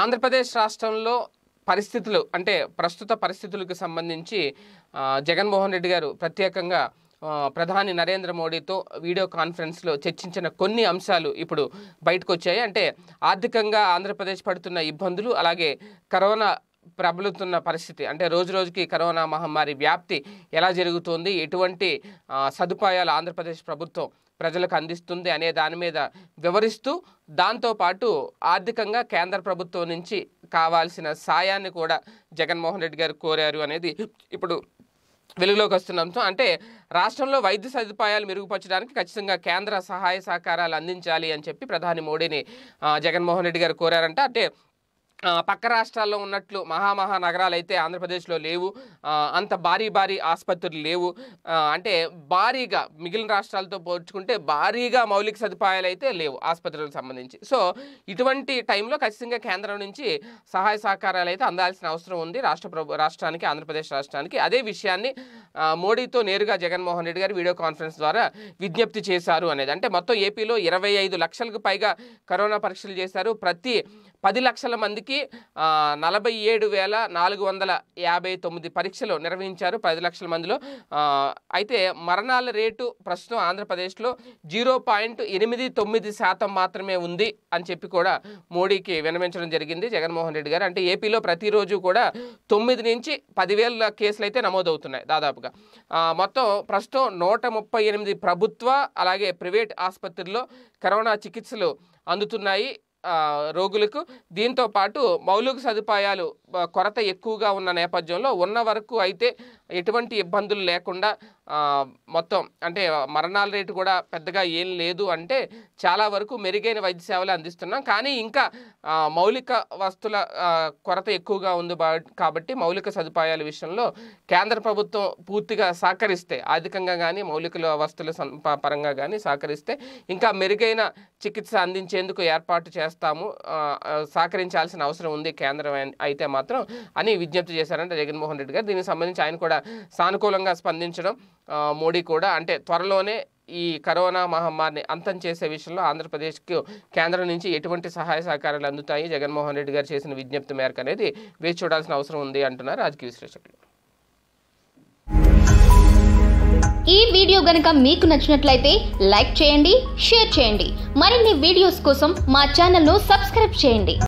ఆంధ్రప్రదేశ్ రాష్ట్రంలో పరిస్థితులు అంటే ప్రస్తుత పరిస్థితులకు సంబంధించి జగన్మోహన్ రెడ్డి గారు ప్రత్యేకంగా ప్రధాని నరేంద్ర మోడీతో వీడియో కాన్ఫరెన్స్లో చర్చించిన కొన్ని అంశాలు ఇప్పుడు బయటకు వచ్చాయి అంటే ఆర్థికంగా ఆంధ్రప్రదేశ్ పడుతున్న ఇబ్బందులు అలాగే కరోనా ప్రబలుతున్న పరిస్థితి అంటే రోజు రోజుకి కరోనా మహమ్మారి వ్యాప్తి ఎలా జరుగుతోంది ఎటువంటి సదుపాయాలు ఆంధ్రప్రదేశ్ ప్రభుత్వం ప్రజలకు అందిస్తుంది అనే దాని మీద వివరిస్తూ దాంతోపాటు ఆర్థికంగా కేంద్ర ప్రభుత్వం నుంచి కావాల్సిన సాయాన్ని కూడా జగన్మోహన్ రెడ్డి గారు కోరారు అనేది ఇప్పుడు వెలుగులోకి వస్తున్నాంతో అంటే రాష్ట్రంలో వైద్య సదుపాయాలు మెరుగుపరచడానికి ఖచ్చితంగా కేంద్ర సహాయ సహకారాలు అందించాలి అని చెప్పి ప్రధాని మోడీని జగన్మోహన్ రెడ్డి గారు కోరారంట అంటే పక్క రాష్ట్రాల్లో ఉన్నట్లు మహామహా నగరాలు అయితే ఆంధ్రప్రదేశ్లో లేవు అంత భారీ భారీ ఆసుపత్రులు లేవు అంటే భారీగా మిగిలిన రాష్ట్రాలతో పోల్చుకుంటే భారీగా మౌలిక సదుపాయాలు అయితే లేవు ఆసుపత్రులకు సంబంధించి సో ఇటువంటి టైంలో ఖచ్చితంగా కేంద్రం నుంచి సహాయ సహకారాలు అయితే అందాల్సిన అవసరం ఉంది రాష్ట్ర ప్రభు రాష్ట్రానికి ఆంధ్రప్రదేశ్ రాష్ట్రానికి అదే విషయాన్ని మోడీతో నేరుగా జగన్మోహన్ రెడ్డి గారు వీడియో కాన్ఫరెన్స్ ద్వారా విజ్ఞప్తి చేశారు అనేది అంటే మొత్తం ఏపీలో ఇరవై లక్షలకు పైగా కరోనా పరీక్షలు చేశారు ప్రతి పది లక్షల మందికి ఇప్పటికీ నలభై ఏడు వేల నాలుగు వందల యాభై తొమ్మిది పరీక్షలు నిర్వహించారు పది లక్షల మందిలో అయితే మరణాల రేటు ప్రస్తుతం ఆంధ్రప్రదేశ్లో జీరో పాయింట్ ఎనిమిది తొమ్మిది శాతం మాత్రమే ఉంది అని చెప్పి కూడా మోడీకి వినమించడం జరిగింది జగన్మోహన్ రెడ్డి గారు అంటే ఏపీలో ప్రతిరోజు కూడా తొమ్మిది నుంచి పదివేల కేసులు అయితే నమోదవుతున్నాయి దాదాపుగా మొత్తం ప్రస్తుతం నూట ముప్పై ఎనిమిది ప్రభుత్వ అలాగే ప్రైవేట్ ఆసుపత్రుల్లో కరోనా చికిత్సలు అందుతున్నాయి రోగులకు దీంతో పాటు మౌలిక సదుపాయాలు కొరత ఎక్కువగా ఉన్న నేపథ్యంలో ఉన్న వరకు అయితే ఎటువంటి ఇబ్బందులు లేకుండా మొత్తం అంటే మరణాల రేటు కూడా పెద్దగా ఏం లేదు అంటే చాలా వరకు మెరుగైన వైద్య సేవలు అందిస్తున్నాం కానీ ఇంకా మౌలిక వస్తువుల కొరత ఎక్కువగా ఉంది కాబట్టి మౌలిక సదుపాయాల విషయంలో కేంద్ర ప్రభుత్వం పూర్తిగా సహకరిస్తే ఆర్థికంగా కానీ మౌలిక వస్తువుల పరంగా కానీ సహకరిస్తే ఇంకా మెరుగైన చికిత్స అందించేందుకు ఏర్పాటు చేస్తాము సహకరించాల్సిన అవసరం ఉంది కేంద్రం అయితే మాత్రం అని విజ్ఞప్తి చేశారంటే జగన్మోహన్ రెడ్డి గారు దీనికి సంబంధించి ఆయన కూడా సానుకూలంగా స్పందించడం మోడీ కూడా అంటే త్వరలోనే ఈ కరోనా మహమ్మారిని అంతం చేసే విషయంలో ఆంధ్రప్రదేశ్కు కేంద్రం నుంచి ఎటువంటి సహాయ సహకారాలు అందుతాయి జగన్మోహన్ రెడ్డి గారు చేసిన విజ్ఞప్తి మేరకు అనేది వేచి చూడాల్సిన అవసరం ఉంది అంటున్నారు రాజకీయ విశ్లేషకులు ఈ వీడియో గనక మీకు నచ్చినట్లయితే లైక్ చేయండి షేర్ చేయండి మరిన్ని వీడియోస్ కోసం మా ఛానల్ను సబ్స్క్రైబ్ చేయండి